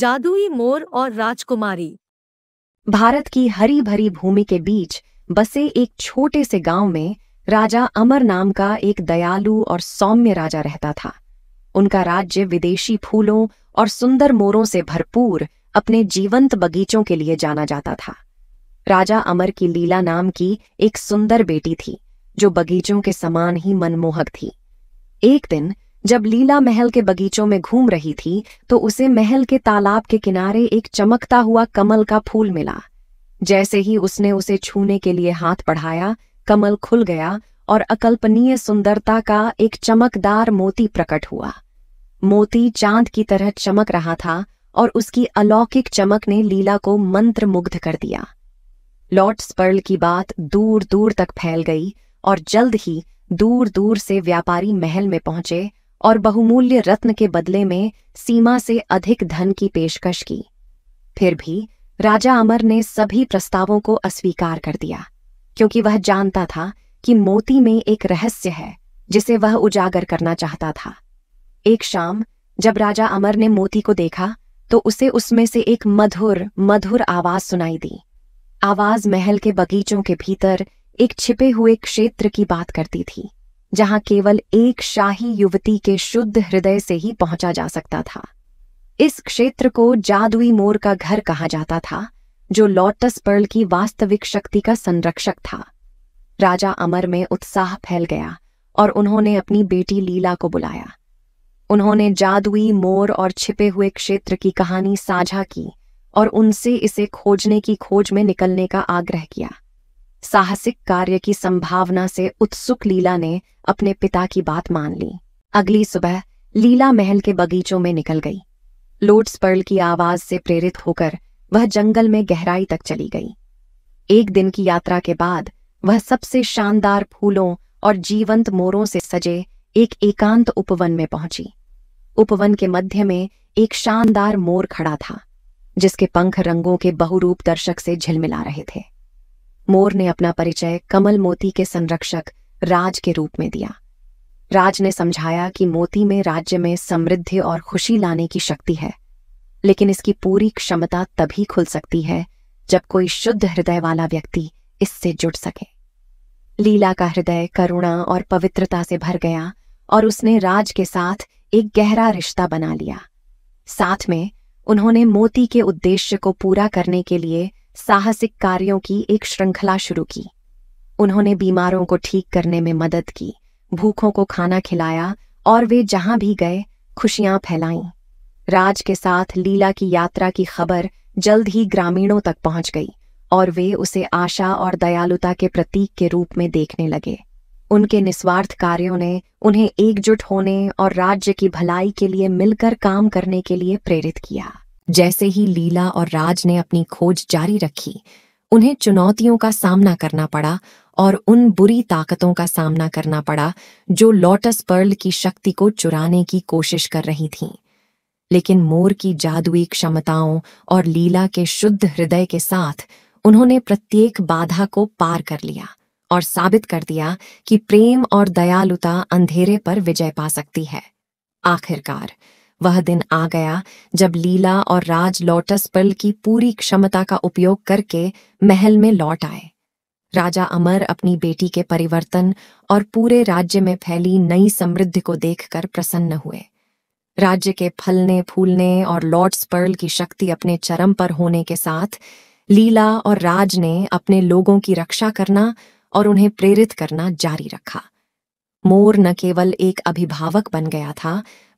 जादुई मोर और राजकुमारी भारत की हरी भरी भूमि के बीच बसे एक छोटे से गांव में राजा अमर नाम का एक दयालु और सौम्य राजा रहता था उनका राज्य विदेशी फूलों और सुंदर मोरों से भरपूर अपने जीवंत बगीचों के लिए जाना जाता था राजा अमर की लीला नाम की एक सुंदर बेटी थी जो बगीचों के समान ही मनमोहक थी एक दिन जब लीला महल के बगीचों में घूम रही थी तो उसे महल के तालाब के किनारे एक चमकता हुआ कमल का फूल मिला जैसे ही उसने उसे छूने के लिए हाथ बढ़ाया कमल खुल गया और अकल्पनीय सुंदरता का एक चमकदार मोती प्रकट हुआ मोती चांद की तरह चमक रहा था और उसकी अलौकिक चमक ने लीला को मंत्र मुग्ध कर दिया लॉर्ड स्पर्ल की बात दूर दूर तक फैल गई और जल्द ही दूर दूर से व्यापारी महल में पहुंचे और बहुमूल्य रत्न के बदले में सीमा से अधिक धन की पेशकश की फिर भी राजा अमर ने सभी प्रस्तावों को अस्वीकार कर दिया क्योंकि वह जानता था कि मोती में एक रहस्य है जिसे वह उजागर करना चाहता था एक शाम जब राजा अमर ने मोती को देखा तो उसे उसमें से एक मधुर मधुर आवाज सुनाई दी आवाज महल के बगीचों के भीतर एक छिपे हुए क्षेत्र की बात करती थी जहां केवल एक शाही युवती के शुद्ध हृदय से ही पहुंचा जा सकता था इस क्षेत्र को जादुई मोर का घर कहा जाता था जो लॉटस पर्ल की वास्तविक शक्ति का संरक्षक था राजा अमर में उत्साह फैल गया और उन्होंने अपनी बेटी लीला को बुलाया उन्होंने जादुई मोर और छिपे हुए क्षेत्र की कहानी साझा की और उनसे इसे खोजने की खोज में निकलने का आग्रह किया साहसिक कार्य की संभावना से उत्सुक लीला ने अपने पिता की बात मान ली अगली सुबह लीला महल के बगीचों में निकल गई लोट्स पर्ल की आवाज से प्रेरित होकर वह जंगल में गहराई तक चली गई एक दिन की यात्रा के बाद वह सबसे शानदार फूलों और जीवंत मोरों से सजे एक एकांत उपवन में पहुंची उपवन के मध्य में एक शानदार मोर खड़ा था जिसके पंख रंगों के बहुरूप दर्शक से झिलमिला रहे थे मोर ने अपना परिचय कमल मोती के संरक्षक राज के रूप में दिया राज ने समझाया कि मोती में राज्य में समृद्धि और खुशी लाने की शक्ति है लेकिन इसकी पूरी क्षमता तभी खुल सकती है जब कोई शुद्ध हृदय वाला व्यक्ति इससे जुड़ सके लीला का हृदय करुणा और पवित्रता से भर गया और उसने राज के साथ एक गहरा रिश्ता बना लिया साथ में उन्होंने मोती के उद्देश्य को पूरा करने के लिए साहसिक कार्यों की एक श्रृंखला शुरू की उन्होंने बीमारों को ठीक करने में मदद की भूखों को खाना खिलाया और वे जहां भी गए खुशियां फैलाईं राज के साथ लीला की यात्रा की खबर जल्द ही ग्रामीणों तक पहुंच गई और वे उसे आशा और दयालुता के प्रतीक के रूप में देखने लगे उनके निस्वार्थ कार्यों ने उन्हें एकजुट होने और राज्य की भलाई के लिए मिलकर काम करने के लिए प्रेरित किया जैसे ही लीला और राज ने अपनी खोज जारी रखी उन्हें चुनौतियों का सामना करना पड़ा और उन बुरी ताकतों का सामना करना पड़ा जो लोटस पर्ल की शक्ति को चुराने की कोशिश कर रही थीं लेकिन मोर की जादुई क्षमताओं और लीला के शुद्ध हृदय के साथ उन्होंने प्रत्येक बाधा को पार कर लिया और साबित कर दिया कि प्रेम और दयालुता अंधेरे पर विजय पा सकती है आखिरकार वह दिन आ गया जब लीला और राज लोटस पल की पूरी क्षमता का उपयोग करके महल में लौट आए राजा अमर अपनी बेटी के परिवर्तन और पूरे राज्य में फैली नई समृद्धि को देखकर प्रसन्न हुए राज्य के फलने फूलने और लॉर्ड्स पर्ल की शक्ति अपने चरम पर होने के साथ लीला और राज ने अपने लोगों की रक्षा करना और उन्हें प्रेरित करना जारी रखा मोर न केवल एक अभिभावक बन गया था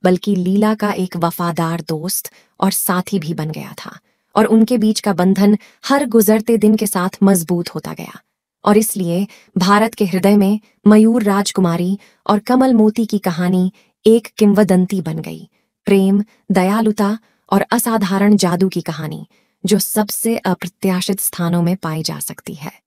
बल्कि लीला का एक वफादार दोस्त और साथी भी बन गया था और उनके बीच का बंधन हर गुजरते दिन के साथ मजबूत होता गया और इसलिए भारत के हृदय में मयूर राजकुमारी और कमल मोती की कहानी एक किंवदंती बन गई प्रेम दयालुता और असाधारण जादू की कहानी जो सबसे अप्रत्याशित स्थानों में पाई जा सकती है